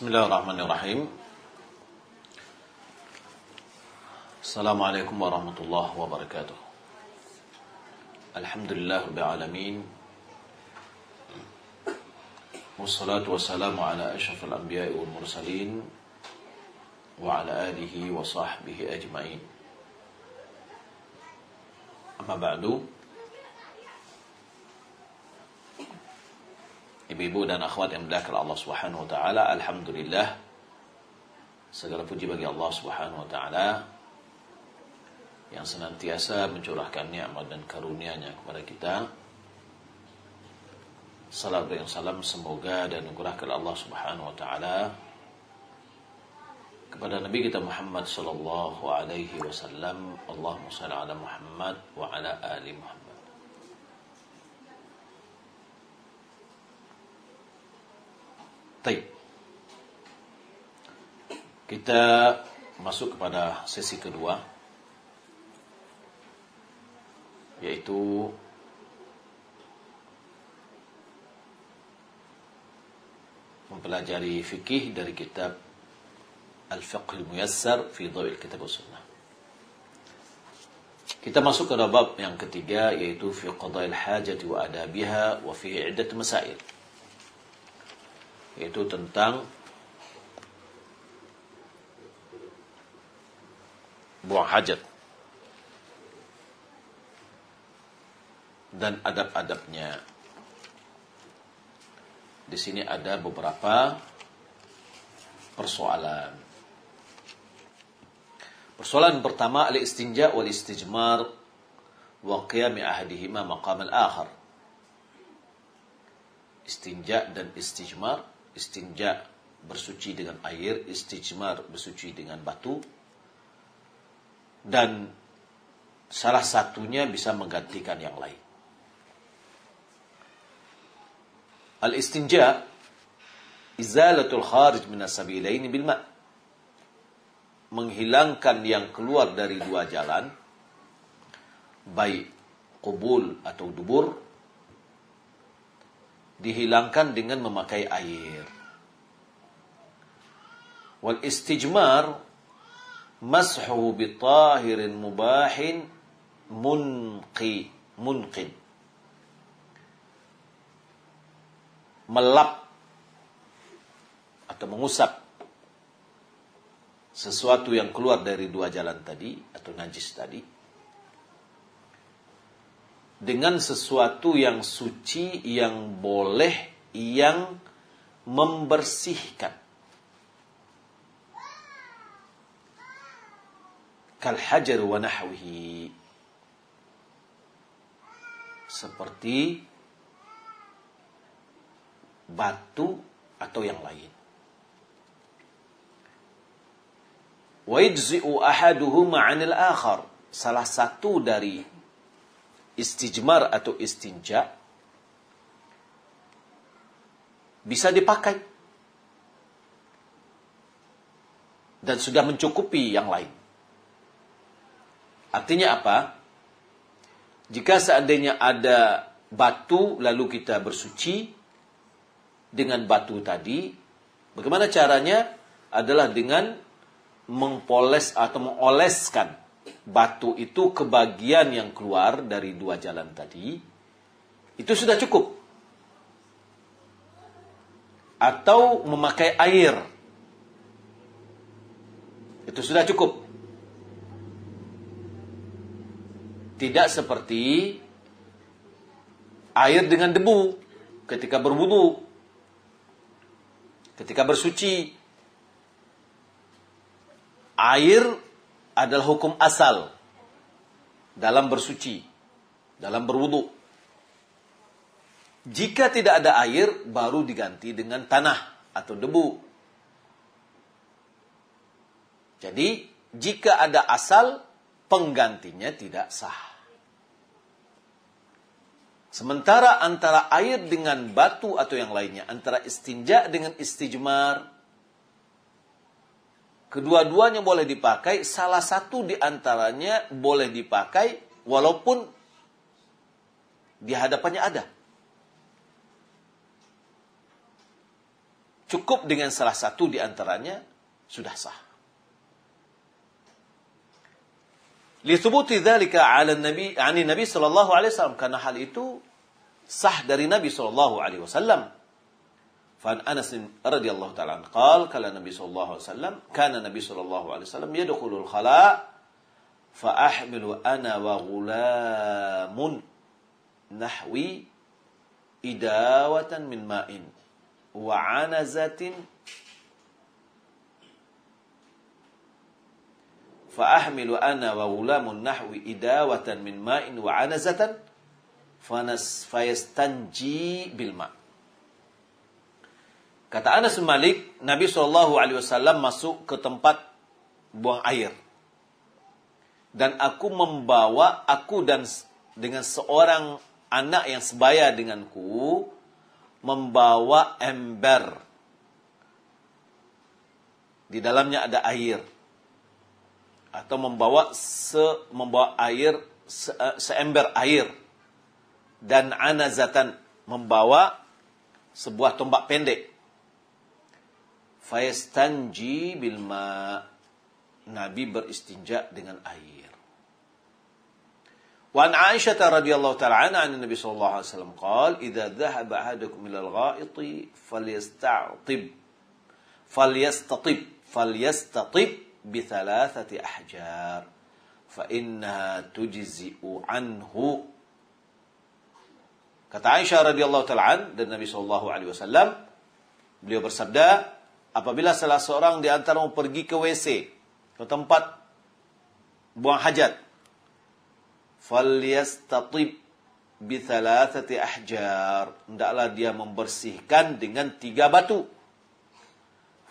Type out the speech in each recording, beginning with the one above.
بسم الله الرحمن الرحيم السلام عليكم ورحمة الله وبركاته الحمد لله رب العالمين والصلاة والسلام على أشرف الأنبياء والمرسلين وعلى آله وصحبه أجمعين أما بعد ibu-ibu dan akhwat yang mendakar Allah Subhanahu wa taala, alhamdulillah segala puji bagi Allah Subhanahu wa taala yang senantiasa mencurahkan nikmat dan karunia-Nya kepada kita. Salam dan salam semoga dan dikurahkan Allah Subhanahu wa taala kepada Nabi kita Muhammad sallallahu alaihi wasallam. Allahumma shalli ala Muhammad wa ala ali Muhammad. Baik. Kita masuk kepada sesi kedua yaitu mempelajari fikih dari kitab Al-Fiqh Al-Muyassar fi Dhawil Kitab Sunnah. Kita masuk ke bab yang ketiga yaitu fi qada'il hajati wa adabiha wa fi iddat masail yaitu tentang buang hajat dan adab-adabnya. Di sini ada beberapa persoalan. Persoalan pertama al-istinja wal istijmar wa qiyam ahadihima maqam al-akhar. Istinja dan istijmar istinja bersuci dengan air, istijmar bersuci dengan batu, dan salah satunya bisa menggantikan yang lain. Al-istinja izalatul kharij minas sabilaini bil menghilangkan yang keluar dari dua jalan baik kubul atau dubur dihilangkan dengan memakai air. Wal istijmar mashu tahirin mubahin munqi munqid. melap atau mengusap sesuatu yang keluar dari dua jalan tadi atau najis tadi dengan sesuatu yang suci, yang boleh, yang membersihkan. Kal hajar wa nahwihi. Seperti batu atau yang lain. Wa yajzi'u ahaduhuma 'anil akhar. Salah satu dari istijmar atau istinja bisa dipakai dan sudah mencukupi yang lain. Artinya apa? Jika seandainya ada batu lalu kita bersuci dengan batu tadi, bagaimana caranya? Adalah dengan mengpoles atau mengoleskan batu itu kebagian yang keluar dari dua jalan tadi, itu sudah cukup. Atau memakai air, itu sudah cukup. Tidak seperti air dengan debu ketika berwudu, ketika bersuci. Air adalah hukum asal dalam bersuci, dalam berwudu. Jika tidak ada air, baru diganti dengan tanah atau debu. Jadi, jika ada asal, penggantinya tidak sah. Sementara antara air dengan batu atau yang lainnya, antara istinja dengan istijmar, Kedua-duanya boleh dipakai, salah satu di antaranya boleh dipakai walaupun di hadapannya ada. Cukup dengan salah satu di antaranya sudah sah. Lisubuti dzalika 'ala nabi 'ani nabi sallallahu alaihi wasallam karena hal itu sah dari Nabi sallallahu alaihi wasallam فعن أنس رضي الله تعالى عنه قال قال النبي صلى الله عليه وسلم كان النبي صلى الله عليه وسلم يدخل الخلاء فأحمل أنا وغلام نحوي إداوة من ماء وعنزة فأحمل أنا وغلام نحو إداوة من ماء وعنزة فيستنجي بالماء Kata Anas bin Malik, Nabi Shallallahu Alaihi Wasallam masuk ke tempat buang air. Dan aku membawa aku dan dengan seorang anak yang sebaya denganku membawa ember. Di dalamnya ada air. Atau membawa se membawa air se, eh, seember air. Dan anazatan membawa sebuah tombak pendek Fayastanji bilma. Nabi beristinja dengan air. Wan Aisyah radhiyallahu taala anha an Nabi sallallahu alaihi wasallam qaal idza dhahaba ahadukum ila al-gha'iti falyastatib falyastatib falyastatib bi thalathati ahjar fa innaha tujzi'u anhu Kata Aisyah radhiyallahu taala dan Nabi sallallahu alaihi wasallam beliau bersabda Apabila salah seorang di antara pergi ke WC, ke tempat buang hajat, falyastatib bi thalathati ahjar. Hendaklah dia membersihkan dengan tiga batu.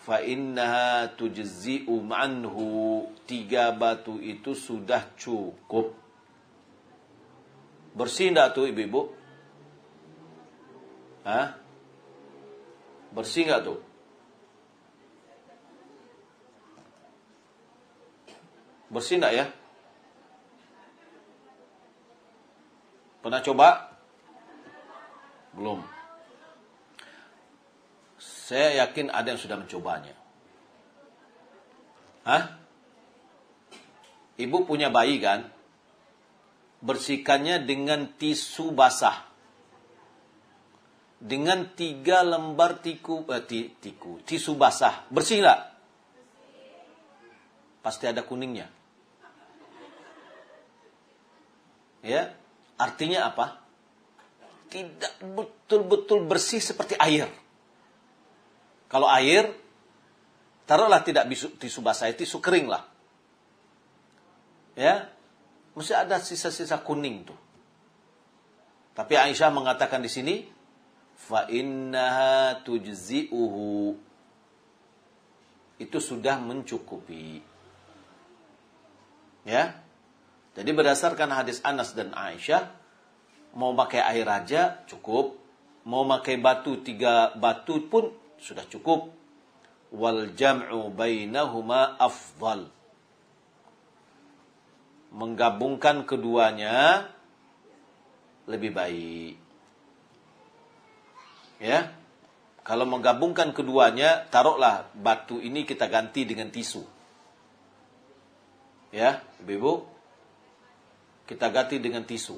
Fa innaha tujzi'u umanhu Tiga batu itu sudah cukup. Bersih enggak tuh ibu-ibu? Hah? Bersih enggak tuh? Bersih enggak ya? Pernah coba? Belum. Saya yakin ada yang sudah mencobanya. Hah? Ibu punya bayi kan? Bersihkannya dengan tisu basah. Dengan tiga lembar tiku, eh, tiku tisu basah. Bersih nggak? Pasti ada kuningnya. ya artinya apa tidak betul-betul bersih seperti air kalau air taruhlah tidak bisu, tisu basah tisu kering lah ya mesti ada sisa-sisa kuning tuh tapi Aisyah mengatakan di sini fa innaha tujzi'uhu itu sudah mencukupi ya jadi berdasarkan hadis Anas dan Aisyah, mau pakai air aja cukup, mau pakai batu tiga batu pun sudah cukup. Wal jam'u bainahuma afdal. Menggabungkan keduanya lebih baik. Ya. Kalau menggabungkan keduanya, taruhlah batu ini kita ganti dengan tisu. Ya, Ibu-ibu, kita ganti dengan tisu.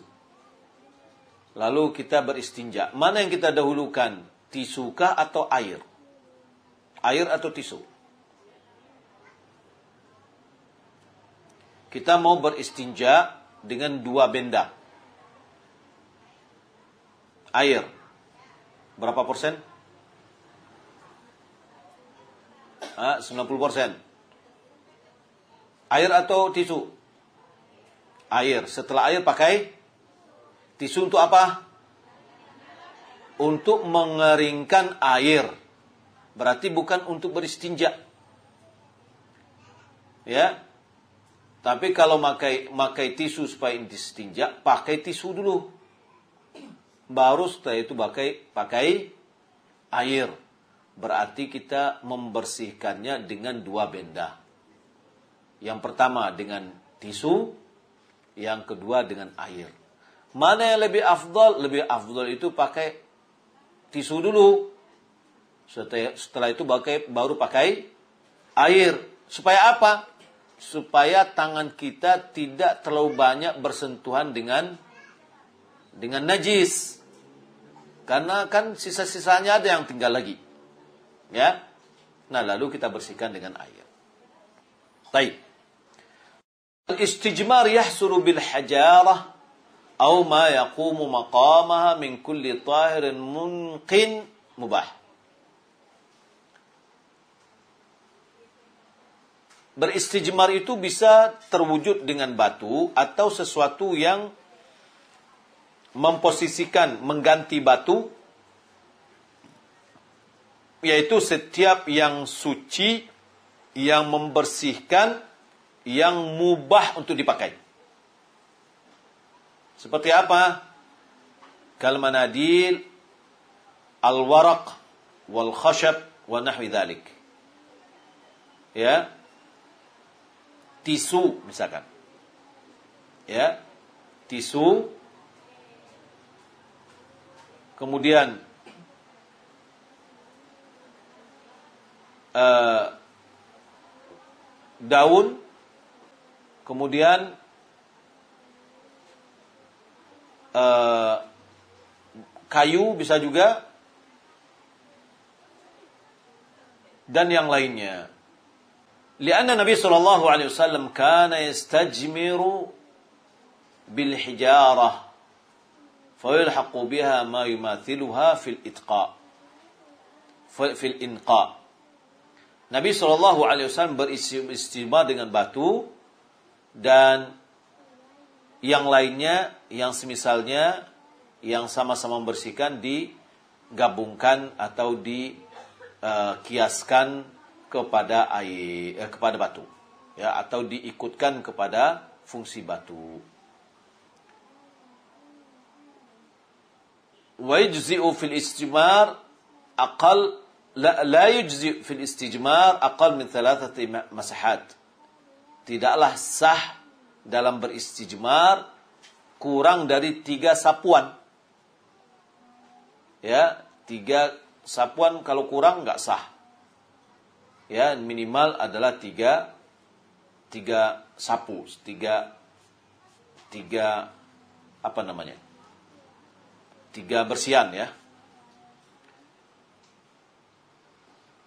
Lalu kita beristinja. Mana yang kita dahulukan? Tisu kah atau air? Air atau tisu? Kita mau beristinja dengan dua benda. Air. Berapa persen? Ah, 90 persen. Air atau tisu? air. Setelah air pakai tisu untuk apa? Untuk mengeringkan air. Berarti bukan untuk beristinja. Ya. Tapi kalau pakai pakai tisu supaya istinja, pakai tisu dulu. Baru setelah itu pakai pakai air. Berarti kita membersihkannya dengan dua benda. Yang pertama dengan tisu, yang kedua dengan air. Mana yang lebih afdol? Lebih afdol itu pakai tisu dulu. Setelah itu pakai, baru pakai air. Supaya apa? Supaya tangan kita tidak terlalu banyak bersentuhan dengan dengan najis. Karena kan sisa-sisanya ada yang tinggal lagi. Ya. Nah, lalu kita bersihkan dengan air. Baik istijmar yahsulu bil hajarah أو ما يقوم مقامها من كل طاهر munqin مباح Beristijmar itu bisa terwujud dengan batu atau sesuatu yang memposisikan, mengganti batu, yaitu setiap yang suci, yang membersihkan, yang mubah untuk dipakai. Seperti apa? Kalmanadil, al-waraq, wal-khashab, wa nahwi dhalik. Ya. Tisu misalkan. Ya. Tisu. Kemudian uh, daun Kemudian eh, kayu bisa juga dan yang lainnya. Lianna Nabi Shallallahu Alaihi Wasallam kana yastajmiru bil hijarah, فيلحق بها ما يماثلها في الإتقاء في الإنقاء Nabi Shallallahu Alaihi Wasallam beristimah dengan batu dan yang lainnya yang semisalnya yang sama-sama membersihkan digabungkan atau dikiaskan eh, uh, kepada air eh, kepada batu ya atau diikutkan kepada fungsi batu wa yujzi'u fil istijmar aqal la, la fil istijmar aqal min thalathati masahat tidaklah sah dalam beristijmar kurang dari tiga sapuan. Ya, tiga sapuan kalau kurang nggak sah. Ya, minimal adalah tiga, tiga sapu, tiga, tiga apa namanya? Tiga bersihan ya.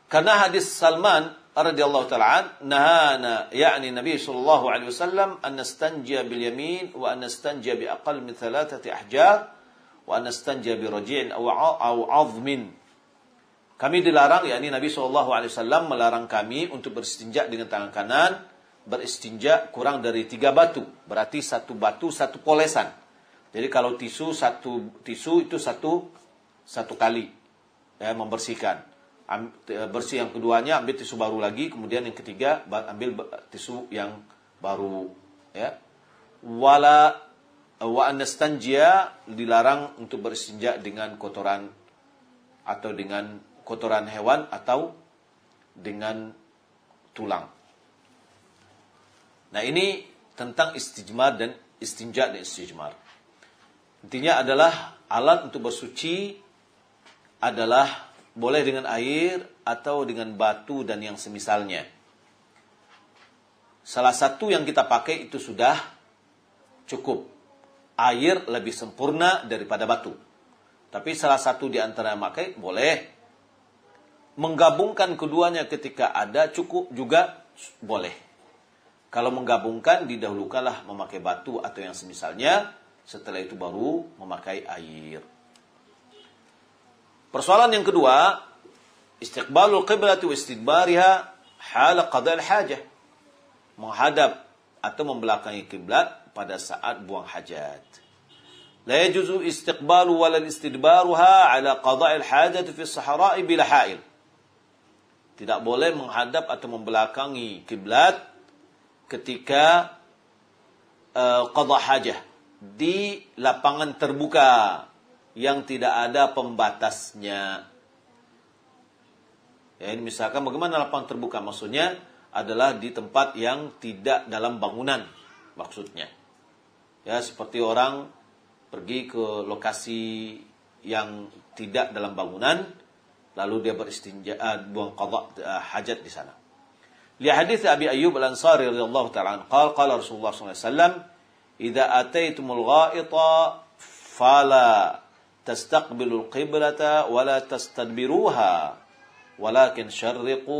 Karena hadis Salman radhiyallahu taala nahana ya'ni Nabi sallallahu alaihi wasallam an nastanjiya bil yamin wa an nastanjiya bi aqal min thalathati ahjar wa an nastanjiya bi raji'in aw aw 'azmin kami dilarang yakni Nabi sallallahu alaihi wasallam melarang kami untuk beristinja dengan tangan kanan beristinja kurang dari tiga batu berarti satu batu satu polesan jadi kalau tisu satu tisu itu satu satu kali ya, membersihkan Eh, bersih yang keduanya ambil tisu baru lagi kemudian yang ketiga ambil tisu yang baru ya wala eh, wa anastanjia dilarang untuk bersinja dengan kotoran atau dengan kotoran hewan atau dengan tulang nah ini tentang istijmar dan istinja dan istijmar intinya adalah alat untuk bersuci adalah boleh dengan air atau dengan batu dan yang semisalnya. Salah satu yang kita pakai itu sudah cukup. Air lebih sempurna daripada batu. Tapi salah satu di antara yang pakai boleh. Menggabungkan keduanya ketika ada cukup juga boleh. Kalau menggabungkan didahulukanlah memakai batu atau yang semisalnya, setelah itu baru memakai air. Persoalan yang kedua, istiqbalul qiblat wa istidbariha hala qada'il hajah. Menghadap atau membelakangi kiblat pada saat buang hajat. yajuzu istiqbalu wa la istidbaruha ala قضاء hajat fi sahara'i bila ha'il. Tidak boleh menghadap atau membelakangi kiblat ketika uh, eh, qadha hajah di lapangan terbuka yang tidak ada pembatasnya. Ya, ini misalkan bagaimana lapang terbuka maksudnya adalah di tempat yang tidak dalam bangunan maksudnya. Ya, seperti orang pergi ke lokasi yang tidak dalam bangunan lalu dia beristinja uh, buang qada uh, eh, hajat di sana. Li hadis Abi Ayyub Al-Ansari radhiyallahu taala qala qala Rasulullah sallallahu alaihi wasallam idza ataitumul ghaita fala tastaqbilul qiblata wa la tastadbiruha walakin syarriqu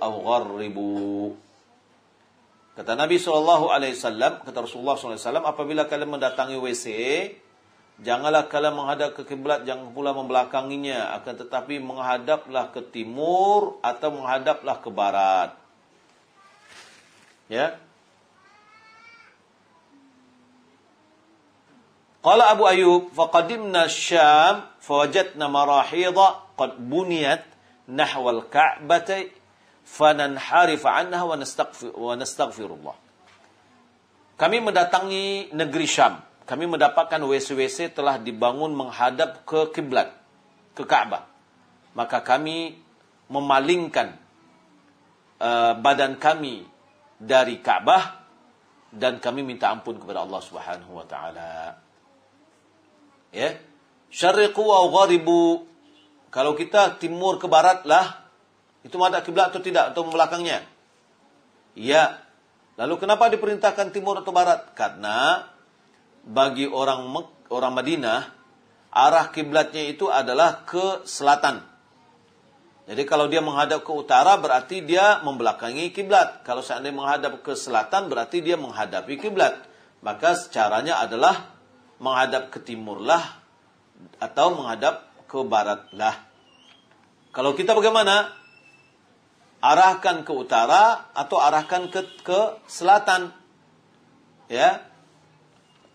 aw gharribu kata Nabi sallallahu alaihi wasallam kata Rasulullah sallallahu alaihi wasallam apabila kalian mendatangi WC janganlah kalian menghadap ke kiblat jangan pula membelakanginya akan tetapi menghadaplah ke timur atau menghadaplah ke barat ya Qala Abu Ayyub, faqadimna Syam fawajadna marahidha qad buniyat nahwal ka'batai fananharif anha wa, nastaghfir, wa nastaghfirullah. Kami mendatangi negeri Syam. Kami mendapatkan WC-WC telah dibangun menghadap ke kiblat, ke Ka'bah. Maka kami memalingkan uh, badan kami dari Ka'bah dan kami minta ampun kepada Allah Subhanahu wa taala. Ya. syariku wa gharibu. Kalau kita timur ke barat lah, itu ada kiblat atau tidak atau belakangnya? Ya. Lalu kenapa diperintahkan timur atau barat? Karena bagi orang orang Madinah arah kiblatnya itu adalah ke selatan. Jadi kalau dia menghadap ke utara berarti dia membelakangi kiblat. Kalau seandainya menghadap ke selatan berarti dia menghadapi kiblat. Maka caranya adalah menghadap ke timurlah atau menghadap ke baratlah. Kalau kita bagaimana? Arahkan ke utara atau arahkan ke ke selatan. Ya.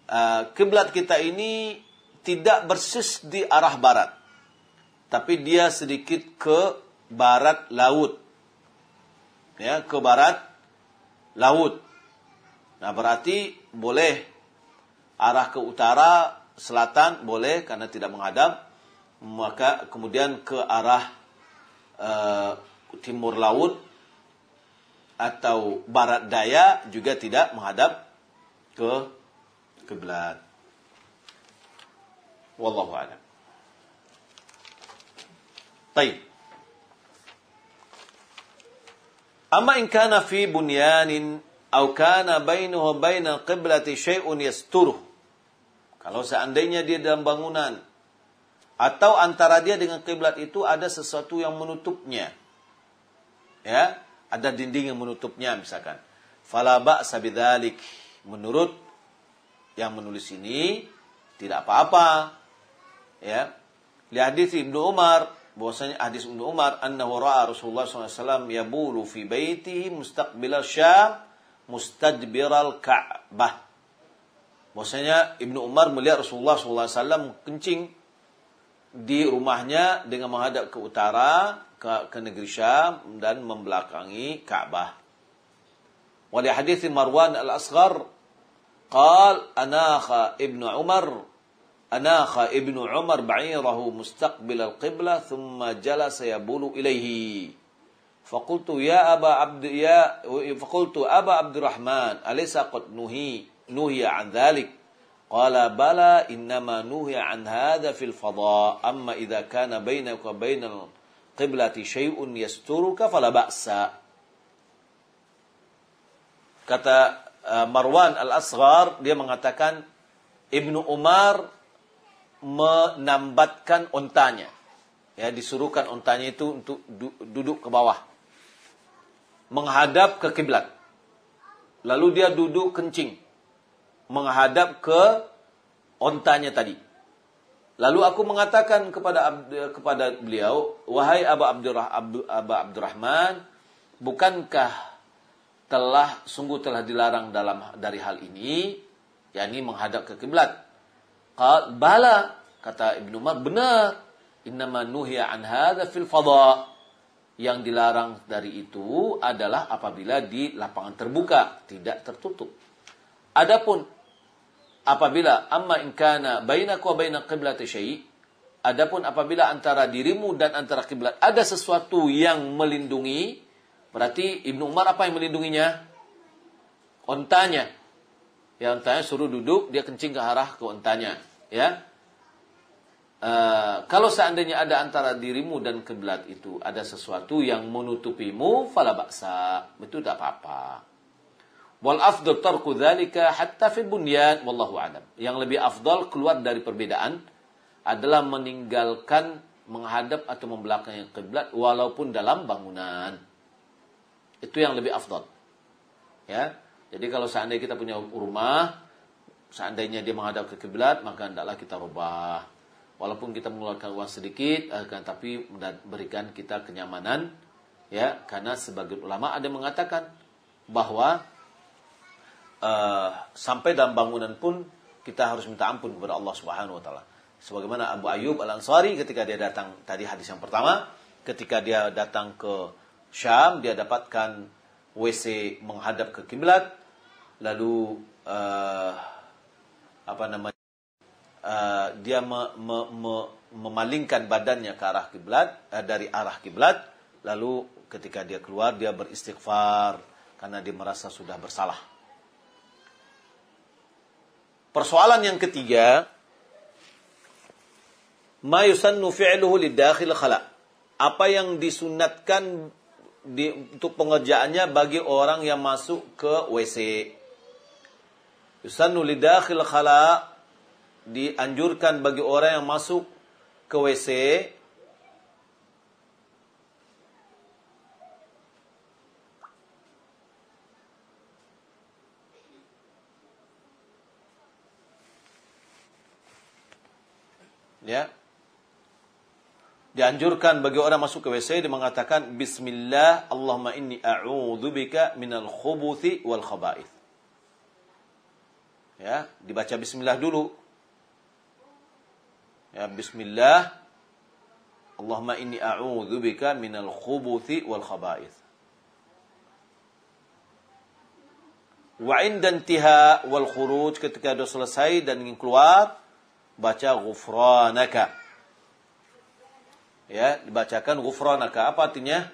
Uh, kiblat kita ini tidak bersis di arah barat. Tapi dia sedikit ke barat laut. Ya, ke barat laut. Nah, berarti boleh arah ke utara, selatan boleh karena tidak menghadap. Maka kemudian ke arah uh, timur laut atau barat daya juga tidak menghadap ke kiblat. Wallahu a'lam. Baik. Amma in kana fi bunyanin aw kana bainahu baina qiblati syai'un yasturuh kalau seandainya dia dalam bangunan atau antara dia dengan kiblat itu ada sesuatu yang menutupnya. Ya, ada dinding yang menutupnya misalkan. Fala Sabidalik Menurut yang menulis ini tidak apa-apa. Ya. Li hadis Ibnu Umar bahwasanya hadis Ibnu Umar annahu ra'a Rasulullah SAW yabulu fi baitihi mustaqbilal syam mustadbiral ka'bah. Bahwasanya Ibnu Umar melihat Rasulullah SAW kencing di rumahnya dengan menghadap ke utara, ke, ke negeri Syam dan membelakangi Ka'bah. Wali hadis Marwan Al-Asghar قال أناخ ابن عمر أناخ ابن عمر بعيره مستقبل القبلة ثم جلس يبول إليه فقلت يا أبا عبد يا فقلت أبا عبد الرحمن أليس قد نهي nuhiya an dhalik. Qala bala innama nuhiya an hadha fil fada Amma idha kana bainaka bainal qiblati syai'un yasturuka fala ba'sa. Kata uh, Marwan Al-Asghar, dia mengatakan, Ibnu Umar menambatkan ontanya. Ya, disuruhkan ontanya itu untuk du duduk ke bawah. Menghadap ke kiblat. Lalu dia duduk kencing menghadap ke ontanya tadi. Lalu aku mengatakan kepada kepada beliau, wahai Aba Abdurrah, Abu Abdurrahman, bukankah telah sungguh telah dilarang dalam dari hal ini, yakni menghadap ke kiblat. bala kata Ibnu Umar benar. Innama nuhya an hadza fil fadha. Yang dilarang dari itu adalah apabila di lapangan terbuka, tidak tertutup. Adapun Apabila amma in kana bainaka wa baina qiblati syai' adapun apabila antara dirimu dan antara kiblat ada sesuatu yang melindungi, berarti Ibnu Umar apa yang melindunginya? Ontanya. Ya ontanya suruh duduk, dia kencing ke arah ke ontanya, ya. Uh, kalau seandainya ada antara dirimu dan kebelat itu ada sesuatu yang menutupimu, falabaksa baksa, itu tidak apa-apa. Wal afdal tarku dzalika hatta fil bunyan wallahu alam. Yang lebih afdal keluar dari perbedaan adalah meninggalkan menghadap atau membelakangi kiblat walaupun dalam bangunan. Itu yang lebih afdal. Ya. Jadi kalau seandainya kita punya rumah, seandainya dia menghadap ke kiblat, maka hendaklah kita rubah. Walaupun kita mengeluarkan uang sedikit, akan eh, tapi berikan kita kenyamanan, ya, karena sebagian ulama ada mengatakan bahwa uh, sampai dalam bangunan pun kita harus minta ampun kepada Allah Subhanahu wa taala. Sebagaimana Abu Ayyub Al-Ansari ketika dia datang tadi hadis yang pertama, ketika dia datang ke Syam dia dapatkan WC menghadap ke kiblat lalu uh, apa namanya uh, dia me, me, me, memalingkan badannya ke arah kiblat uh, dari arah kiblat lalu ketika dia keluar dia beristighfar karena dia merasa sudah bersalah Persoalan yang ketiga, ma yusannu fi'luhu lidakhil khala. Apa yang disunatkan di, untuk pengerjaannya bagi orang yang masuk ke WC. Yusannu lidakhil khala dianjurkan bagi orang yang masuk ke WC ya dianjurkan bagi orang masuk ke WC dia mengatakan bismillah Allahumma inni a'udzubika minal khubuthi wal khaba'ith. Ya, dibaca bismillah dulu. Ya, bismillah Allahumma inni a'udzubika minal khubuthi wal khaba'ith. Wa inda intihaa wal khuruj ketika sudah selesai dan ingin keluar, baca ghufranaka. Ya, dibacakan ghufranaka. Apa artinya?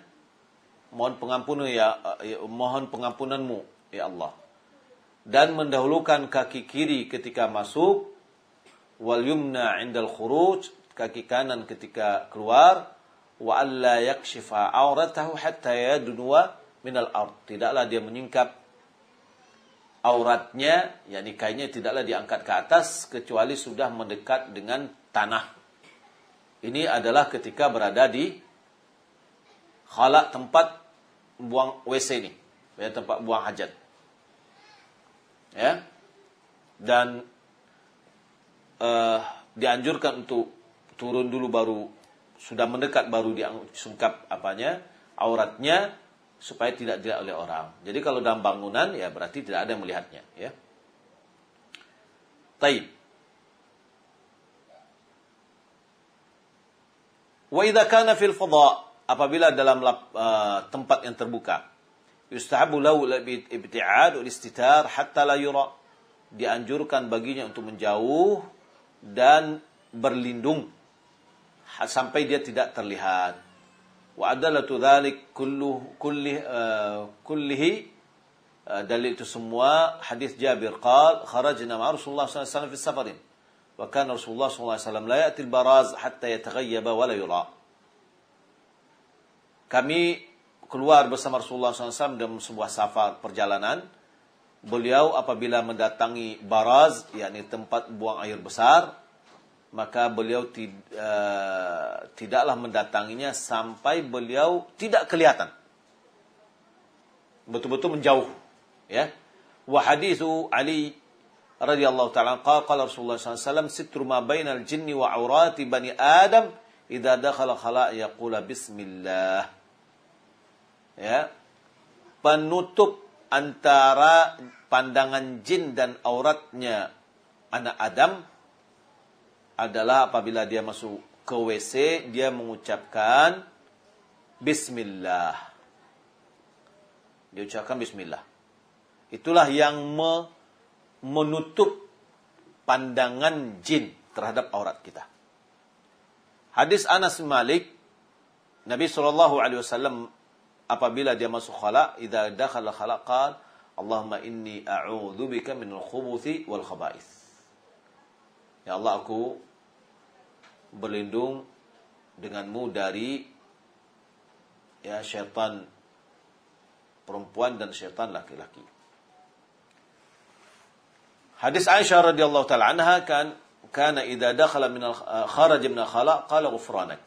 Mohon pengampunan ya, ya mohon pengampunanmu ya Allah. Dan mendahulukan kaki kiri ketika masuk wal yumna 'indal khuruj, kaki kanan ketika keluar wa alla yakshifa auratahu hatta yadunwa minal ard. Tidaklah dia menyingkap auratnya, yakni kainnya tidaklah diangkat ke atas kecuali sudah mendekat dengan tanah. Ini adalah ketika berada di khala tempat buang WC ini, ya, tempat buang hajat. Ya. Dan uh, dianjurkan untuk turun dulu baru sudah mendekat baru diangkat sungkap apanya auratnya supaya tidak dilihat oleh orang. Jadi kalau dalam bangunan ya berarti tidak ada yang melihatnya ya. Taib. Wa idza kana fil fadha apabila dalam uh, tempat yang terbuka yustahabu lahu ibti'ad wal istitar hatta la yura dianjurkan baginya untuk menjauh dan berlindung sampai dia tidak terlihat Wa adalatu dhalik kulluh, kullih, eh, uh, kullihi uh, dalil itu semua hadis Jabir qal kharajna ma Rasulullah sallallahu alaihi wasallam fi safarin wa kana Rasulullah sallallahu alaihi wasallam la ya'ti al-baraz hatta yataghayyaba wa la yura. Kami keluar bersama Rasulullah SAW dalam sebuah safar perjalanan. Beliau apabila mendatangi baraz, yakni tempat buang air besar, maka beliau tid, uh, tidaklah mendatanginya sampai beliau tidak kelihatan. Betul-betul menjauh, ya. Wa hadithu Ali radhiyallahu taala qala Rasulullah SAW sitru ma bainal jinni wa aurati bani Adam idza dakhala khala' yaqula bismillah. Ya. Penutup antara pandangan jin dan auratnya anak Adam adalah apabila dia masuk ke WC dia mengucapkan bismillah. Diucapkan bismillah. Itulah yang me menutup pandangan jin terhadap aurat kita. Hadis Anas Malik Nabi sallallahu alaihi wasallam apabila dia masuk khala, idza dakhala khala qala Allahumma inni a'udzubika minal khubuthi wal khaba'ith. Ya Allah aku berlindung denganmu dari ya syaitan perempuan dan syaitan laki-laki. Hadis Aisyah radhiyallahu taala anha kan kana idza dakhala min eh, kharaja min khala qala ghufranak.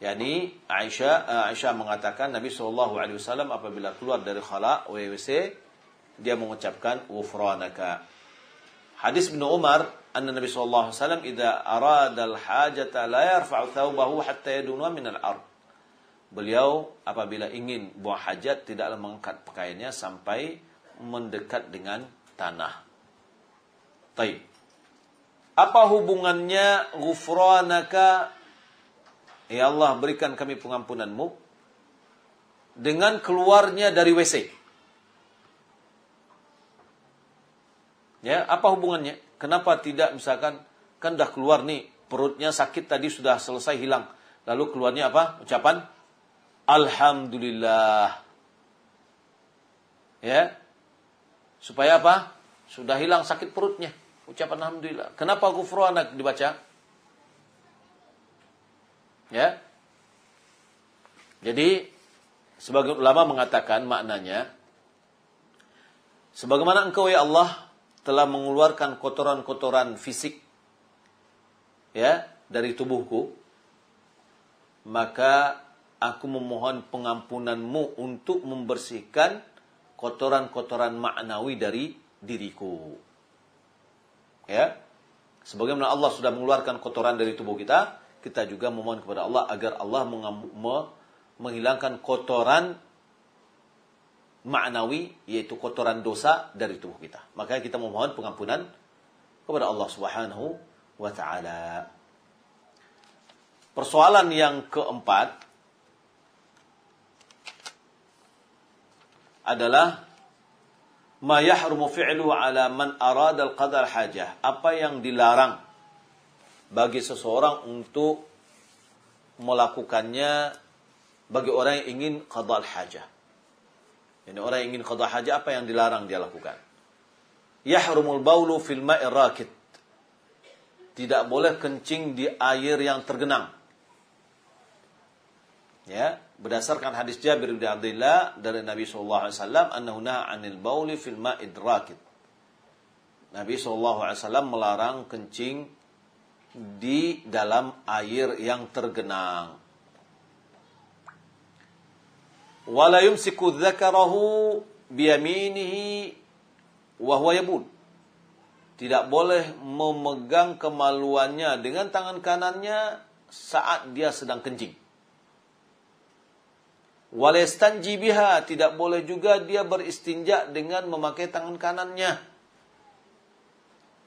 Yani Aisyah eh, Aisyah mengatakan Nabi sallallahu alaihi wasallam apabila keluar dari khala WWC dia mengucapkan ghufranaka. Hadis bin Umar أن Nabi صلى alaihi wasallam وسلم إذا al الحاجة لا يرفع ثوبه hatta yaduna min al Beliau apabila ingin buang hajat tidaklah mengangkat pakaiannya sampai mendekat dengan tanah. Taib. Apa hubungannya ghufranaka Ya Allah berikan kami pengampunanmu dengan keluarnya dari WC. Ya, apa hubungannya? Kenapa tidak misalkan kan dah keluar nih perutnya sakit tadi sudah selesai hilang. Lalu keluarnya apa? Ucapan alhamdulillah. Ya. Supaya apa? Sudah hilang sakit perutnya. Ucapan alhamdulillah. Kenapa kufru anak dibaca? Ya. Jadi sebagian ulama mengatakan maknanya sebagaimana engkau ya Allah telah mengeluarkan kotoran-kotoran fisik ya dari tubuhku maka aku memohon pengampunanmu untuk membersihkan kotoran-kotoran maknawi dari diriku ya sebagaimana Allah sudah mengeluarkan kotoran dari tubuh kita kita juga memohon kepada Allah agar Allah menghilangkan kotoran maknawi yaitu kotoran dosa dari tubuh kita. Maka kita memohon pengampunan kepada Allah Subhanahu wa taala. Persoalan yang keempat adalah ma yahrumu fi'lu ala man arada al-qadar hajah. Apa yang dilarang bagi seseorang untuk melakukannya bagi orang yang ingin qadal hajah. Ini orang yang ingin qada haji apa yang dilarang dia lakukan? Yahrumul baulu fil ma'ir rakit. Tidak boleh kencing di air yang tergenang. Ya, berdasarkan hadis Jabir bin Abdullah dari Nabi sallallahu alaihi wasallam annahu naha 'anil bauli fil ma'id rakit. Nabi sallallahu alaihi wasallam melarang kencing di dalam air yang tergenang wala yumsiku dzakarahu biyaminihi wa huwa Tidak boleh memegang kemaluannya dengan tangan kanannya saat dia sedang kencing. Walestanji biha tidak boleh juga dia beristinja dengan memakai tangan kanannya.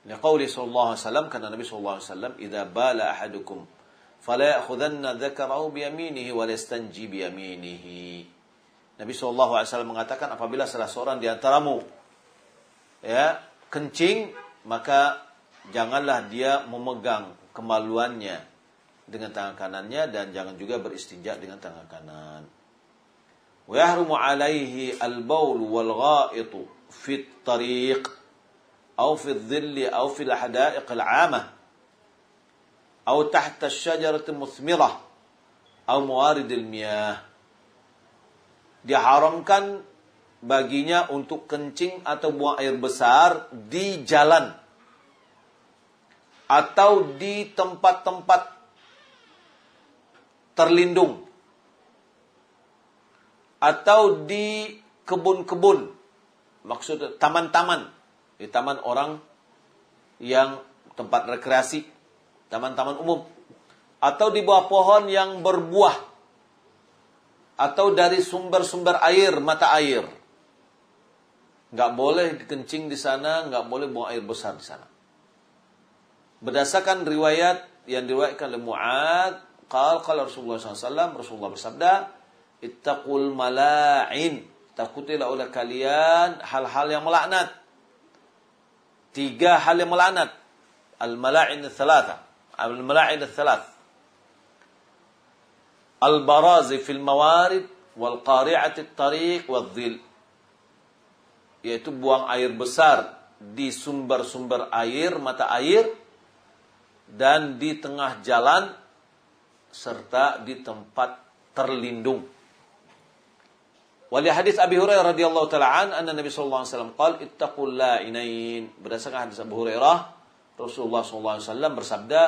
Liqauli sallallahu alaihi wasallam karena Nabi sallallahu alaihi wasallam idza bala ahadukum fala ya'khudanna dzakarahu bi yaminihi wa yastanji bi yaminihi. Nabi SAW mengatakan apabila salah seorang di antaramu ya kencing maka janganlah dia memegang kemaluannya dengan tangan kanannya dan jangan juga beristinja dengan tangan kanan. Wa yahrumu alaihi al-baul wal gha'it fi tariq atau fi adh-dhilli aw fi al-hada'iq al-'amah aw tahta asy-syajarati muthmirah al-miyah diharamkan baginya untuk kencing atau buang air besar di jalan atau di tempat-tempat terlindung atau di kebun-kebun maksud taman-taman di taman orang yang tempat rekreasi taman-taman umum atau di bawah pohon yang berbuah atau dari sumber-sumber air, mata air. Nggak boleh dikencing di sana, nggak boleh buang air besar di sana. Berdasarkan riwayat yang diriwayatkan oleh Mu'ad, qal qala Rasulullah SAW, Rasulullah bersabda, ittaqul mala'in, takutilah oleh kalian hal-hal yang melaknat. Tiga hal yang melaknat. Al-mala'in al-thalatha. Al-mala'in al thalatha Al-barazi fil mawarid wal qari'ati tariq wal dhil. Yaitu buang air besar di sumber-sumber air, mata air, dan di tengah jalan, serta di tempat terlindung. Wali hadis Abi Hurairah radhiyallahu taala an anna Nabi sallallahu alaihi wasallam qala ittaqul la'inain. Berdasarkan hadis Abu Hurairah, Rasulullah sallallahu alaihi wasallam bersabda,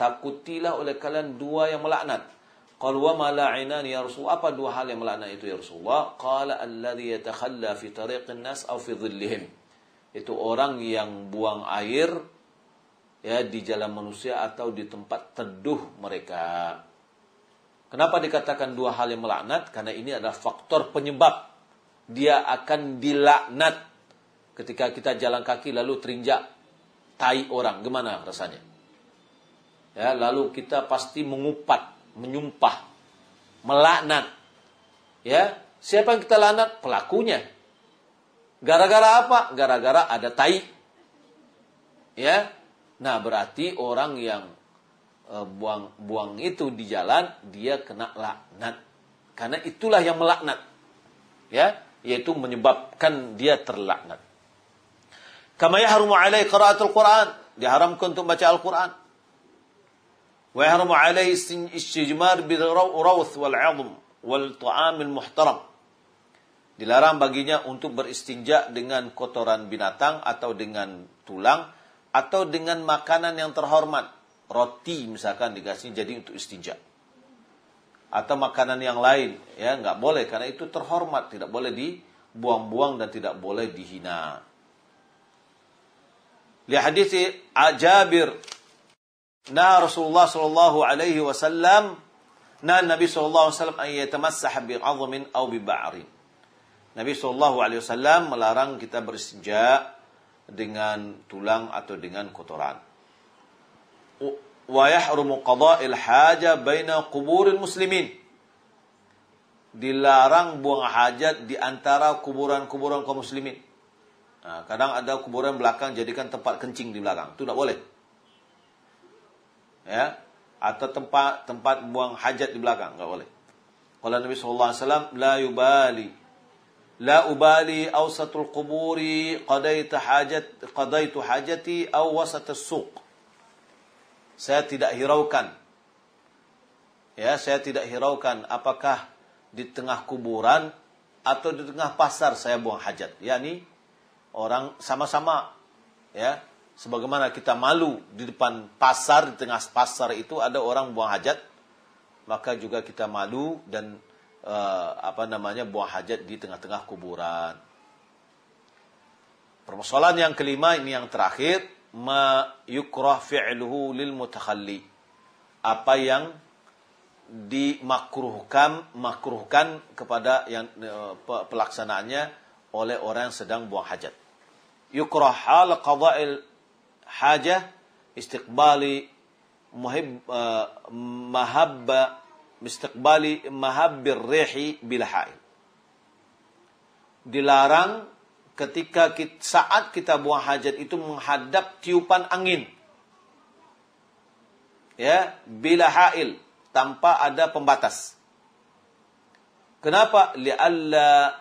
takutilah oleh kalian dua yang melaknat. Qal wa ma la'inani ya Rasulullah? Apa dua hal yang melana itu ya Rasulullah? Qala alladhi yatakhalla fi tariqin nas aw fi dhillihim. Itu orang yang buang air ya di jalan manusia atau di tempat teduh mereka. Kenapa dikatakan dua hal yang melaknat? Karena ini adalah faktor penyebab. Dia akan dilaknat ketika kita jalan kaki lalu terinjak tai orang. Gimana rasanya? Ya, lalu kita pasti mengupat menyumpah, melaknat. Ya, siapa yang kita laknat? Pelakunya. Gara-gara apa? Gara-gara ada tai. Ya. Nah, berarti orang yang buang-buang e, uh, itu di jalan dia kena laknat. Karena itulah yang melaknat. Ya, yaitu menyebabkan dia terlaknat. Kama yahrumu alaihi ⁇ qiraatul Qur'an, diharamkan untuk baca Al-Qur'an. ويحرم عليه استجمار بالروث والعظم والطعام المحترم Dilarang baginya untuk beristinja dengan kotoran binatang atau dengan tulang atau dengan makanan yang terhormat. Roti misalkan dikasih jadi untuk istinja. Atau makanan yang lain, ya nggak boleh karena itu terhormat, tidak boleh dibuang-buang dan tidak boleh dihina. lihat hadis Ajabir Nah Rasulullah sallallahu alaihi wasallam na Nabi sallallahu alaihi wasallam ay yatamassah bi 'azmin aw bi ba'rin. Nabi sallallahu alaihi wasallam melarang kita bersenja dengan tulang atau dengan kotoran. Wa yahrumu qada'il haja baina quburil muslimin. Dilarang buang hajat di antara kuburan-kuburan kaum muslimin. Nah, kadang ada kuburan belakang jadikan tempat kencing di belakang. Itu tidak boleh ya atau tempat tempat buang hajat di belakang nggak boleh kalau Nabi Shallallahu Alaihi Wasallam la yubali la ubali awsatul quburi qadaitu hajat qadaitu hajati aw wasat suq saya tidak hiraukan ya saya tidak hiraukan apakah di tengah kuburan atau di tengah pasar saya buang hajat yakni orang sama-sama ya sebagaimana kita malu di depan pasar, di tengah pasar itu ada orang buang hajat, maka juga kita malu dan uh, apa namanya buang hajat di tengah-tengah kuburan. Permasalahan yang kelima ini yang terakhir, ma yukrah fi'luhu lil mutakhalli. Apa yang dimakruhkan makruhkan kepada yang uh, pelaksanaannya oleh orang yang sedang buang hajat. Yukrah hal qada'il hajah istiqbali muhib eh, mahabba istiqbali mahabbir rihi bila hail dilarang ketika kita, saat kita buang hajat itu menghadap tiupan angin ya bila hail tanpa ada pembatas kenapa li'alla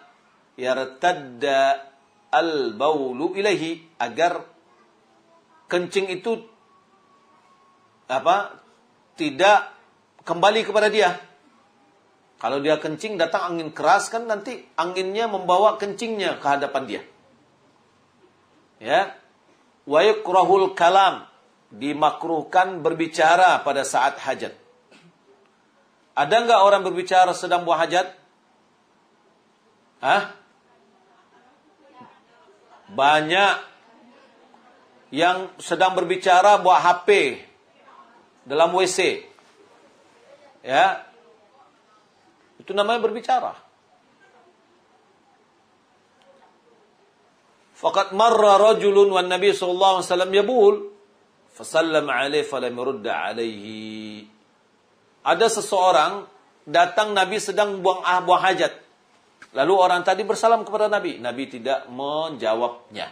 yartadda al baulu ilahi agar kencing itu apa tidak kembali kepada dia. Kalau dia kencing datang angin keras kan nanti anginnya membawa kencingnya ke hadapan dia. Ya. Wa yukrahul kalam dimakruhkan berbicara pada saat hajat. Ada enggak orang berbicara sedang buah hajat? Hah? Banyak yang sedang berbicara buat HP dalam WC. Ya. Itu namanya berbicara. Fakat marra rajulun wan Nabi sallallahu alaihi wasallam yabul fasallam alaihi lam yurd alaihi. Ada seseorang datang Nabi sedang buang ah buang hajat. Lalu orang tadi bersalam kepada Nabi, Nabi tidak menjawabnya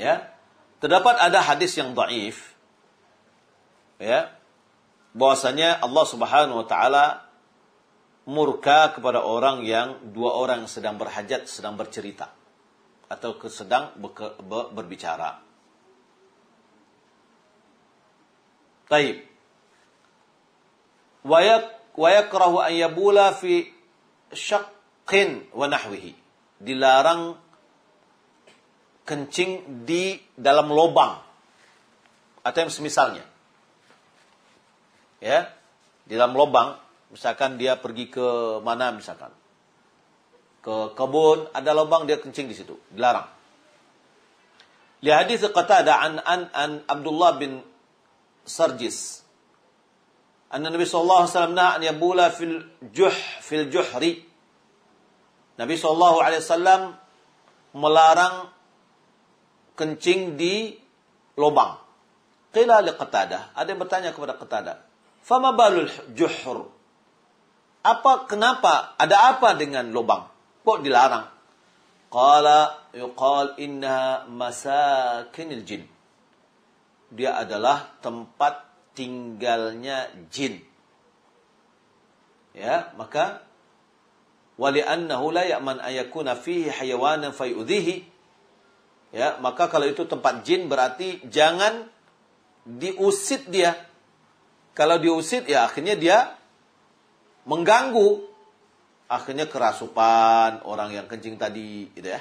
ya terdapat ada hadis yang dhaif ya bahwasanya Allah Subhanahu wa taala murka kepada orang yang dua orang sedang berhajat sedang bercerita atau sedang berbicara. Taib. Wayak an yabula fi syaqqin wa Dilarang kencing di dalam lobang atau yang semisalnya. Ya, di dalam lobang, misalkan dia pergi ke mana misalkan. Ke kebun ada lobang dia kencing di situ, dilarang. Li hadis qatada an an an Abdullah bin Sarjis Anna Nabi sallallahu alaihi wasallam na'an yabula fil juh fil juhri. Nabi sallallahu alaihi wasallam melarang kencing di lubang. Qila li Qatadah. Ada yang bertanya kepada Qatadah. Fama balul juhur. Apa, kenapa, ada apa dengan lubang? Kok dilarang? Qala yuqal inna masakinil jin. Dia adalah tempat tinggalnya jin. Ya, maka wali annahu la ya'man ayakuna fihi hayawanan fayudhihi ya maka kalau itu tempat jin berarti jangan diusit dia kalau diusit ya akhirnya dia mengganggu akhirnya kerasupan orang yang kencing tadi gitu ya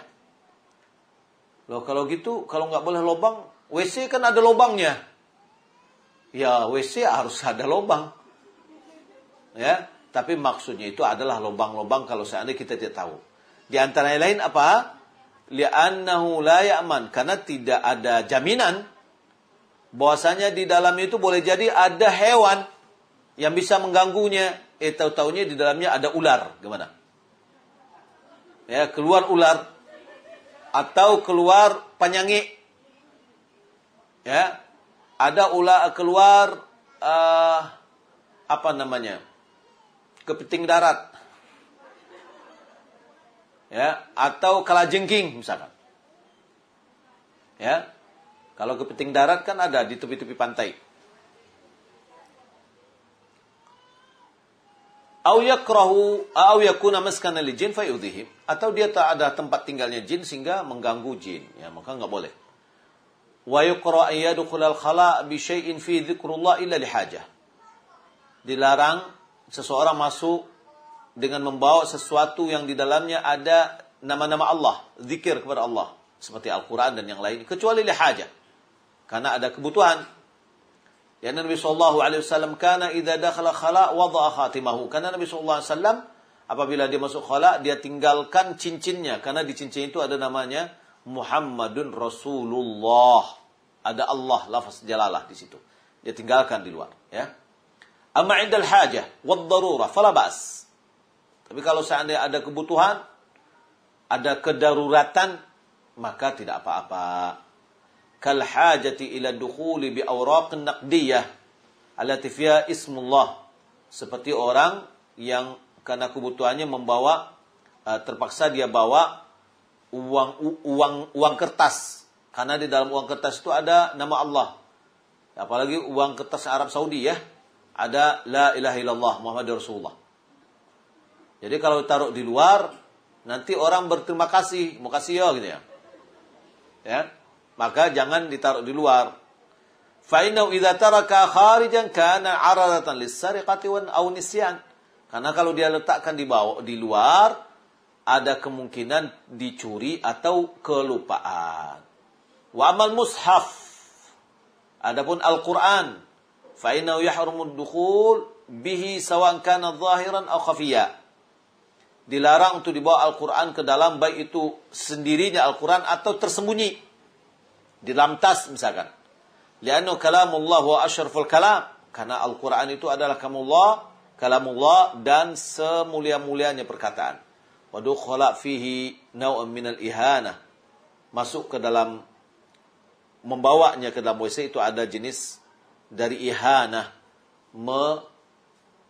loh kalau gitu kalau nggak boleh lobang WC kan ada lobangnya ya WC harus ada lobang ya tapi maksudnya itu adalah lobang-lobang kalau seandainya kita tidak tahu di antara lain apa li'annahu la ya'man karena tidak ada jaminan bahwasanya di dalam itu boleh jadi ada hewan yang bisa mengganggunya eh tahu-taunya di dalamnya ada ular gimana ya keluar ular atau keluar penyangi ya ada ular keluar uh, apa namanya kepiting darat ya atau kalajengking misalkan ya kalau kepiting darat kan ada di tepi-tepi pantai au yakrahu au yakuna maskana li jin fayudhihim atau dia tak ada tempat tinggalnya jin sehingga mengganggu jin ya maka enggak boleh wa yuqra ayadkhulal khala bi syai'in fi dzikrullah illa li hajah dilarang seseorang masuk dengan membawa sesuatu yang di dalamnya ada nama-nama Allah, zikir kepada Allah seperti Al-Qur'an dan yang lain kecuali lihaja. Karena ada kebutuhan. Ya Nabi sallallahu alaihi wasallam kana idza dakhala khala wada'a khatimahu. Karena Nabi sallallahu alaihi wasallam apabila dia masuk khala dia tinggalkan cincinnya karena di cincin itu ada namanya Muhammadun Rasulullah. Ada Allah lafaz jalalah di situ. Dia tinggalkan di luar, ya. Amma indal hajah wad darurah fala ba's. Tapi kalau seandainya ada kebutuhan, ada kedaruratan, maka tidak apa-apa. Kal hajati ila dukhuli bi awraqin naqdiyah allati fiha ismullah. Seperti orang yang karena kebutuhannya membawa e, terpaksa dia bawa uang uang uang kertas karena di dalam uang kertas itu ada nama Allah. Apalagi uang kertas Arab Saudi ya, ada la ilaha illallah Muhammad Rasulullah. Jadi kalau taruh di luar, nanti orang berterima kasih, mau kasih ya gitu ya. Ya. Maka jangan ditaruh di luar. Fa innahu idza taraka kharijan kana 'aradatan lis-sariqati wa aw nisyan. Karena kalau dia letakkan di bawah di luar ada kemungkinan dicuri atau kelupaan. Wa amal mushaf. Adapun Al-Qur'an, fa innahu yahrumu dukhul bihi sawan kana zahiran aw khafiya. dilarang untuk dibawa Al-Quran ke dalam baik itu sendirinya Al-Quran atau tersembunyi di dalam tas misalkan. Lianu kalamullah wa asyraful kalam karena Al-Quran itu adalah kamullah, kalamullah dan semulia-mulianya perkataan. Wa dukhala fihi naw'un minal ihana. Masuk ke dalam membawanya ke dalam WC itu ada jenis dari ihana me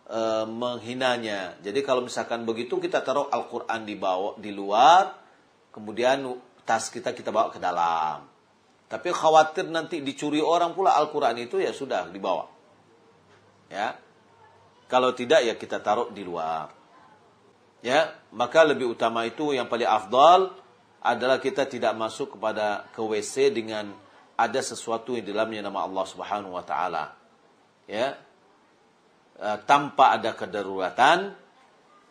e, menghinanya. Jadi kalau misalkan begitu kita taruh Al-Qur'an di bawah di luar, kemudian tas kita kita bawa ke dalam. Tapi khawatir nanti dicuri orang pula Al-Qur'an itu ya sudah dibawa. Ya. Kalau tidak ya kita taruh di luar. Ya, maka lebih utama itu yang paling afdal adalah kita tidak masuk kepada ke WC dengan ada sesuatu yang dalamnya nama Allah Subhanahu wa taala. Ya, Eh, tanpa ada kedaruratan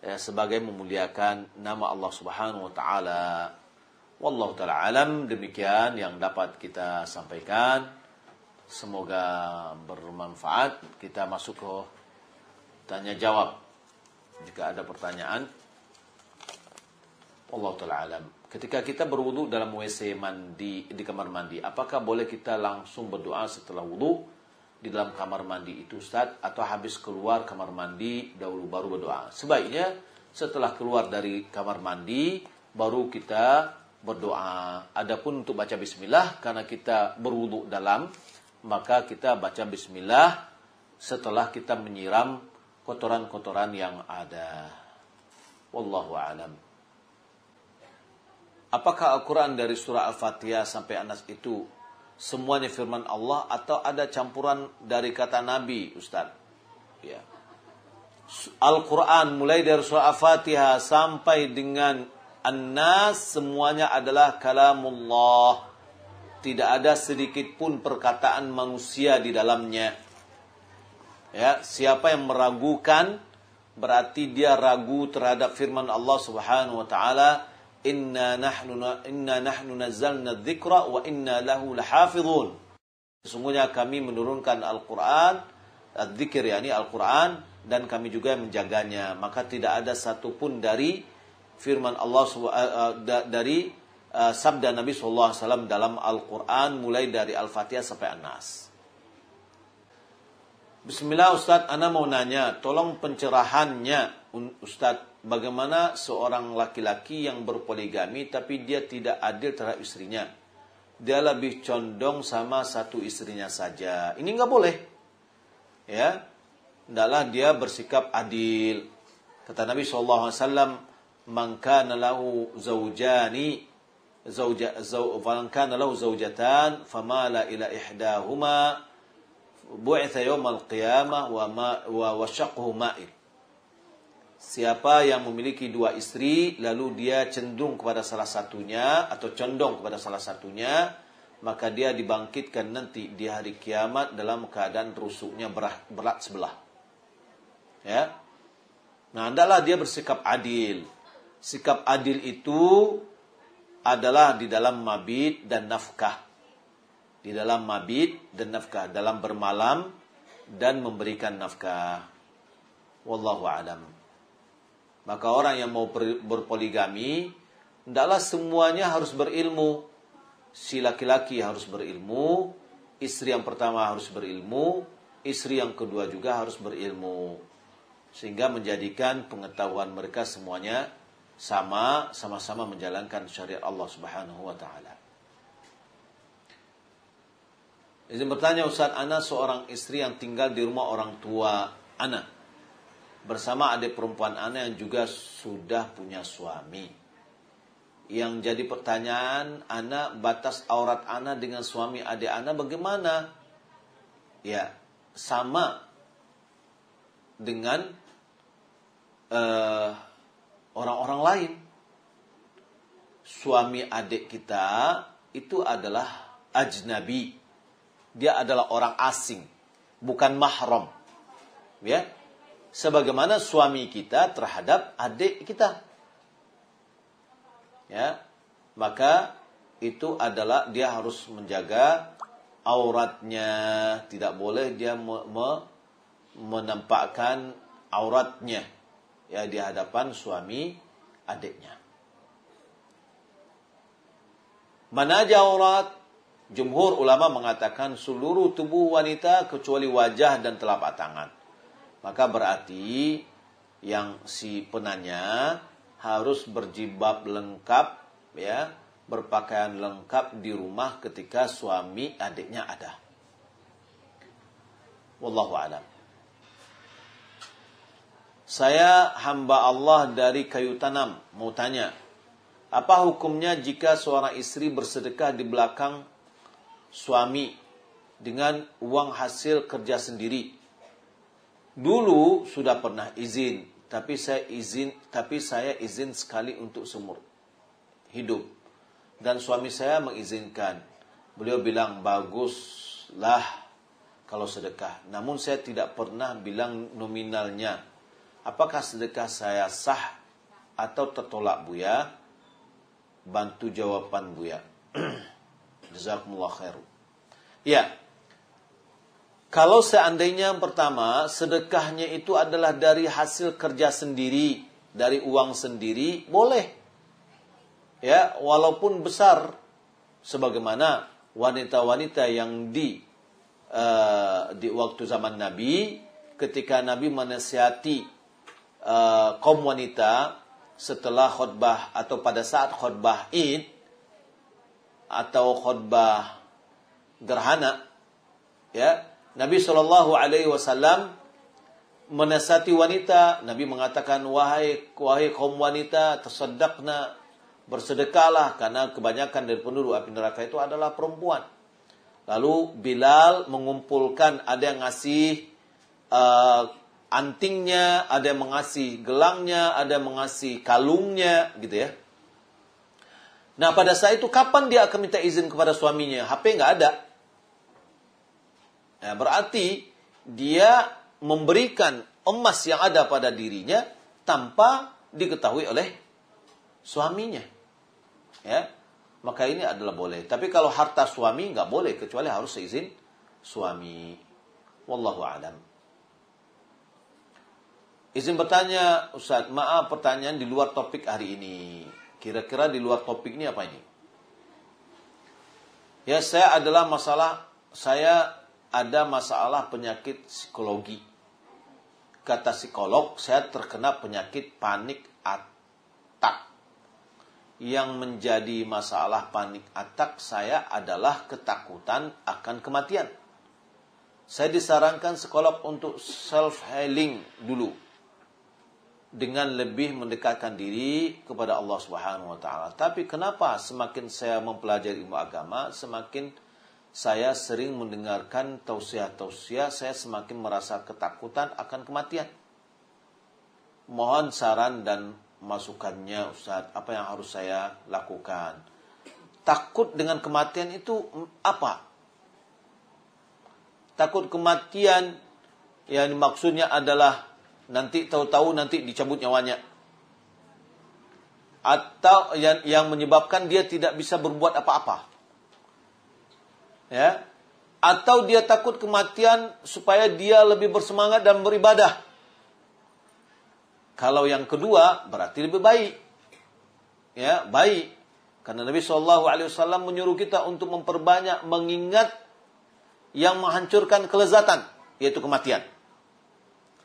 ya, sebagai memuliakan nama Allah Subhanahu wa taala. Wallahu taala alam demikian yang dapat kita sampaikan. Semoga bermanfaat. Kita masuk ke tanya jawab jika ada pertanyaan. Wallahu taala alam. Ketika kita berwudu dalam WC mandi di kamar mandi, apakah boleh kita langsung berdoa setelah wudu? di dalam kamar mandi itu Ustaz atau habis keluar kamar mandi dahulu baru berdoa. Sebaiknya setelah keluar dari kamar mandi baru kita berdoa. Adapun untuk baca bismillah karena kita berwudu dalam maka kita baca bismillah setelah kita menyiram kotoran-kotoran yang ada. Wallahu alam. Apakah Al-Quran dari surah Al-Fatihah sampai Anas itu semuanya firman Allah atau ada campuran dari kata Nabi, Ustaz? Ya. Al-Quran mulai dari surah Al-Fatihah sampai dengan An-Nas semuanya adalah kalamullah. Tidak ada sedikit pun perkataan manusia di dalamnya. Ya, siapa yang meragukan berarti dia ragu terhadap firman Allah Subhanahu wa taala inna nahnu inna nahnu nazzalna dzikra wa inna lahu lahafizun. Sesungguhnya kami menurunkan Al-Qur'an, dzikir yakni Al-Qur'an dan kami juga menjaganya. Maka tidak ada satupun dari firman Allah eh, eh, dari eh, sabda Nabi sallallahu alaihi wasallam dalam Al-Qur'an mulai dari Al-Fatihah sampai An-Nas. Bismillah Ustaz, Ana mau nanya, tolong pencerahannya Ustadz, bagaimana seorang laki-laki yang berpoligami tapi dia tidak adil terhadap istrinya? Dia lebih condong sama satu istrinya saja. Ini nggak boleh. Ya, hendaklah dia bersikap adil. Kata Nabi SAW, Man kana lahu zaujani, zawja, zaw, man kana lahu zawjatan famala ila ihdahuma bu'itha yawmal qiyamah wa, ma, wa wasyaquhu ma'id. Siapa yang memiliki dua istri lalu dia cenderung kepada salah satunya atau condong kepada salah satunya, maka dia dibangkitkan nanti di hari kiamat dalam keadaan rusuknya berat, berat sebelah. Ya. Nah, adalah dia bersikap adil. Sikap adil itu adalah di dalam mabit dan nafkah. Di dalam mabit dan nafkah, dalam bermalam dan memberikan nafkah. Wallahu a'lam. Maka orang yang mau berpoligami, Tidaklah semuanya harus berilmu. Si laki-laki harus berilmu, istri yang pertama harus berilmu, istri yang kedua juga harus berilmu. Sehingga menjadikan pengetahuan mereka semuanya sama, sama-sama menjalankan syariat Allah Subhanahu wa taala. Izin bertanya Ustaz, Ana seorang istri yang tinggal di rumah orang tua Ana bersama adik perempuan Ana yang juga sudah punya suami. Yang jadi pertanyaan, Ana batas aurat Ana dengan suami adik Ana bagaimana? Ya, sama dengan eh, orang-orang uh, lain. Suami adik kita itu adalah ajnabi. Dia adalah orang asing, bukan mahram. Ya, sebagaimana suami kita terhadap adik kita. Ya. Maka itu adalah dia harus menjaga auratnya, tidak boleh dia me me menampakkan auratnya ya di hadapan suami adiknya. Mana aja aurat? Jumhur ulama mengatakan seluruh tubuh wanita kecuali wajah dan telapak tangan. Maka berarti yang si penanya harus berjibab lengkap ya, berpakaian lengkap di rumah ketika suami adiknya ada. Wallahu a'lam. Saya hamba Allah dari kayu tanam, mau tanya. Apa hukumnya jika suara istri bersedekah di belakang suami dengan uang hasil kerja sendiri? Dulu sudah pernah izin, tapi saya izin, tapi saya izin sekali untuk semur hidup. Dan suami saya mengizinkan. Beliau bilang baguslah kalau sedekah. Namun saya tidak pernah bilang nominalnya. Apakah sedekah saya sah atau tertolak Buya? Bantu jawaban Buya. Jazakumullah khairu. Ya, kalau seandainya yang pertama, sedekahnya itu adalah dari hasil kerja sendiri, dari uang sendiri, boleh. Ya, walaupun besar sebagaimana wanita-wanita yang di uh, di waktu zaman Nabi ketika Nabi menasihati uh, kaum wanita setelah khutbah atau pada saat khutbah Id atau khutbah gerhana ya Nabi Shallallahu Alaihi Wasallam menasihati wanita. Nabi mengatakan, wahai wahai kaum wanita, tersedakna bersedekahlah karena kebanyakan dari penduduk api neraka itu adalah perempuan. Lalu Bilal mengumpulkan ada yang ngasih uh, antingnya, ada yang mengasih gelangnya, ada yang mengasih kalungnya, gitu ya. Nah pada saat itu kapan dia akan minta izin kepada suaminya? HP nggak ada, Ya, berarti dia memberikan emas yang ada pada dirinya tanpa diketahui oleh suaminya. Ya, maka ini adalah boleh. Tapi kalau harta suami nggak boleh kecuali harus seizin suami. Wallahu a'lam. Izin bertanya, Ustaz, maaf pertanyaan di luar topik hari ini. Kira-kira di luar topik ini apa ini? Ya, saya adalah masalah saya ada masalah penyakit psikologi. Kata psikolog, saya terkena penyakit panik atak. Yang menjadi masalah panik atak saya adalah ketakutan akan kematian. Saya disarankan psikolog untuk self healing dulu dengan lebih mendekatkan diri kepada Allah Subhanahu wa taala. Tapi kenapa semakin saya mempelajari ilmu agama, semakin saya sering mendengarkan tausiah-tausiah, saya semakin merasa ketakutan akan kematian. Mohon saran dan masukannya Ustadz, apa yang harus saya lakukan? Takut dengan kematian itu mm, apa? Takut kematian yang maksudnya adalah nanti tahu-tahu nanti dicabut nyawanya atau yang, yang menyebabkan dia tidak bisa berbuat apa-apa ya atau dia takut kematian supaya dia lebih bersemangat dan beribadah. Kalau yang kedua berarti lebih baik. Ya, baik. Karena Nabi Shallallahu alaihi wasallam menyuruh kita untuk memperbanyak mengingat yang menghancurkan kelezatan, yaitu kematian.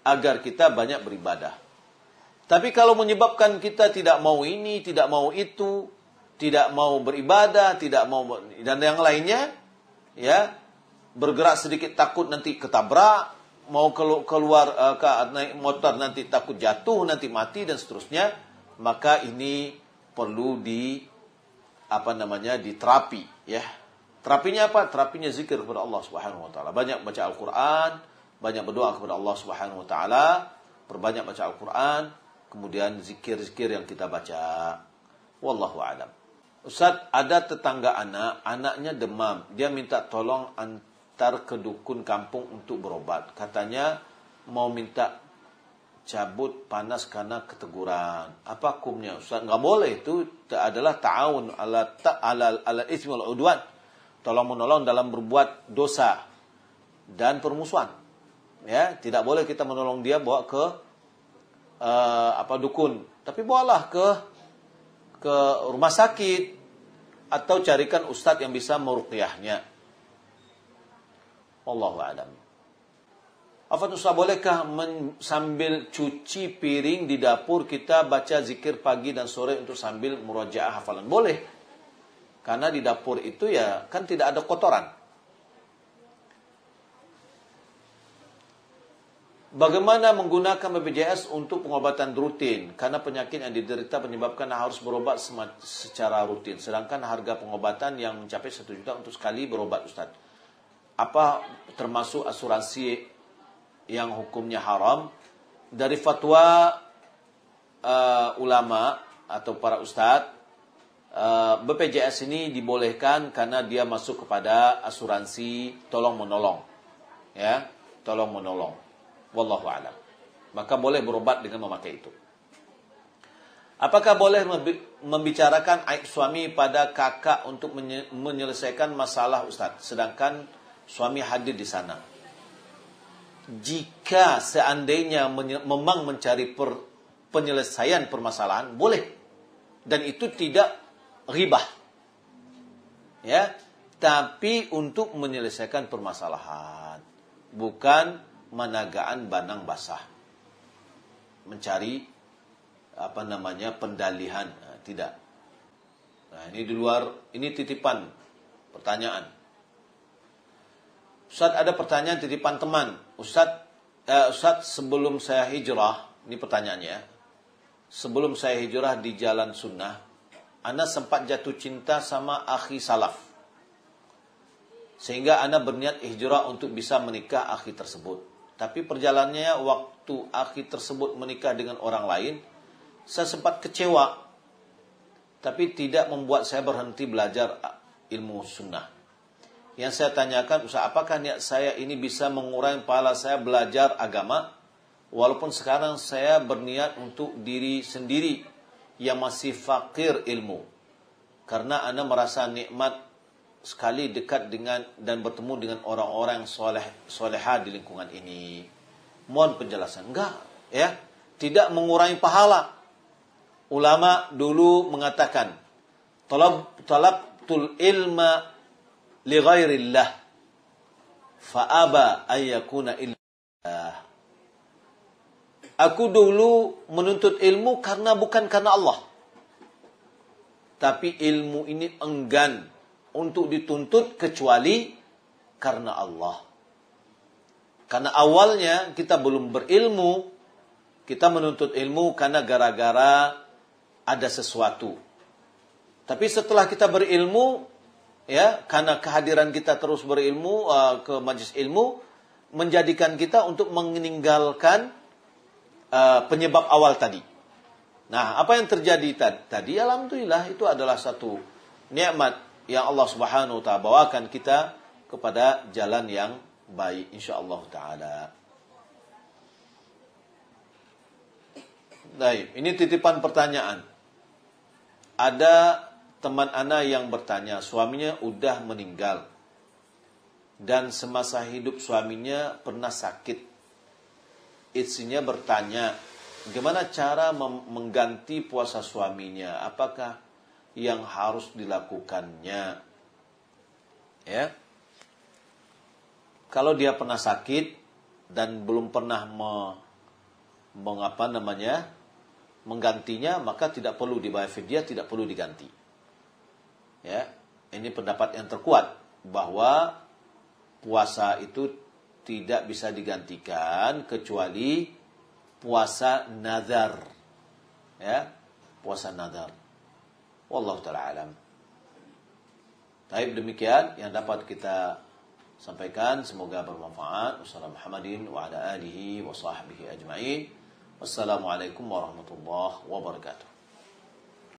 Agar kita banyak beribadah. Tapi kalau menyebabkan kita tidak mau ini, tidak mau itu, tidak mau beribadah, tidak mau dan yang lainnya, ya bergerak sedikit takut nanti ketabrak, mau keluar uh, ke naik motor nanti takut jatuh, nanti mati dan seterusnya, maka ini perlu di apa namanya diterapi ya. Terapinya apa? Terapinya zikir kepada Allah Subhanahu wa taala. Banyak baca Al-Qur'an, banyak berdoa kepada Allah Subhanahu wa taala, perbanyak baca Al-Qur'an, kemudian zikir-zikir yang kita baca. Wallahu a'lam. Ustaz, ada tetangga anak, anaknya demam. Dia minta tolong antar ke dukun kampung untuk berobat. Katanya mau minta cabut panas karena keteguran. Apa hukumnya Ustaz? Enggak boleh itu adalah ta'awun ala ta ala ala ismi wal udwan. Tolong menolong dalam berbuat dosa dan permusuhan. Ya, tidak boleh kita menolong dia bawa ke uh, apa dukun, tapi bawalah ke ke rumah sakit atau carikan ustadz yang bisa meruqyahnya. Allah a'lam. Afan Ustaz, bolehkah men, sambil cuci piring di dapur kita baca zikir pagi dan sore untuk sambil murojaah hafalan? Boleh. Karena di dapur itu ya kan tidak ada kotoran. Bagaimana menggunakan BPJS untuk pengobatan rutin? Karena penyakit yang diderita menyebabkan harus berobat secara rutin. Sedangkan harga pengobatan yang mencapai satu juta untuk sekali berobat Ustaz. Apa termasuk asuransi yang hukumnya haram? Dari fatwa uh, ulama atau para ustadz, uh, eh, BPJS ini dibolehkan karena dia masuk kepada asuransi tolong menolong. Ya, tolong menolong. Wallahu alam. Maka boleh berobat dengan memakai itu. Apakah boleh membicarakan aib suami pada kakak untuk menyelesaikan masalah Ustaz? Sedangkan suami hadir di sana. Jika seandainya memang mencari per penyelesaian permasalahan, boleh. Dan itu tidak ribah. Ya, tapi untuk menyelesaikan permasalahan, bukan managaan banang basah. Mencari apa namanya pendalihan, nah, tidak. Nah, ini di luar ini titipan pertanyaan. Ustaz ada pertanyaan titipan teman. Ustaz eh, Ustaz sebelum saya hijrah, ini pertanyaannya. Ya. Sebelum saya hijrah di jalan sunnah, Ana sempat jatuh cinta sama akhi salaf. Sehingga Ana berniat hijrah untuk bisa menikah akhi tersebut. Tapi perjalanannya waktu akhi tersebut menikah dengan orang lain, saya sempat kecewa. Tapi tidak membuat saya berhenti belajar ilmu sunnah. Yang saya tanyakan, usaha apakah niat saya ini bisa mengurangi pahala saya belajar agama? Walaupun sekarang saya berniat untuk diri sendiri yang masih fakir ilmu. Karena Anda merasa nikmat sekali dekat dengan dan bertemu dengan orang-orang soleh soleha di lingkungan ini. Mohon penjelasan. Enggak, ya. Tidak mengurangi pahala. Ulama dulu mengatakan, talab talabtul ilma li ghairillah fa'aba ayyakuna illah. Aku dulu menuntut ilmu karena bukan karena Allah. Tapi ilmu ini enggan untuk dituntut kecuali karena Allah. Karena awalnya kita belum berilmu, kita menuntut ilmu karena gara-gara ada sesuatu. Tapi setelah kita berilmu, ya karena kehadiran kita terus berilmu uh, ke majlis ilmu menjadikan kita untuk meninggalkan uh, penyebab awal tadi. Nah, apa yang terjadi tadi? Alhamdulillah itu adalah satu nikmat yang Allah Subhanahu wa taala bawakan kita kepada jalan yang baik insyaallah taala. Baik, ini titipan pertanyaan. Ada teman ana yang bertanya, suaminya udah meninggal dan semasa hidup suaminya pernah sakit. Istrinya bertanya, gimana cara mengganti puasa suaminya? Apakah yang harus dilakukannya. Ya. Kalau dia pernah sakit dan belum pernah me, mengapa namanya menggantinya maka tidak perlu dibayar fidyah tidak perlu diganti ya ini pendapat yang terkuat bahwa puasa itu tidak bisa digantikan kecuali puasa nazar ya puasa nazar Wallahu taala alam. Taib demikian yang dapat kita sampaikan semoga bermanfaat. Wassalamualaikum wa Wassalamualaikum warahmatullahi wabarakatuh.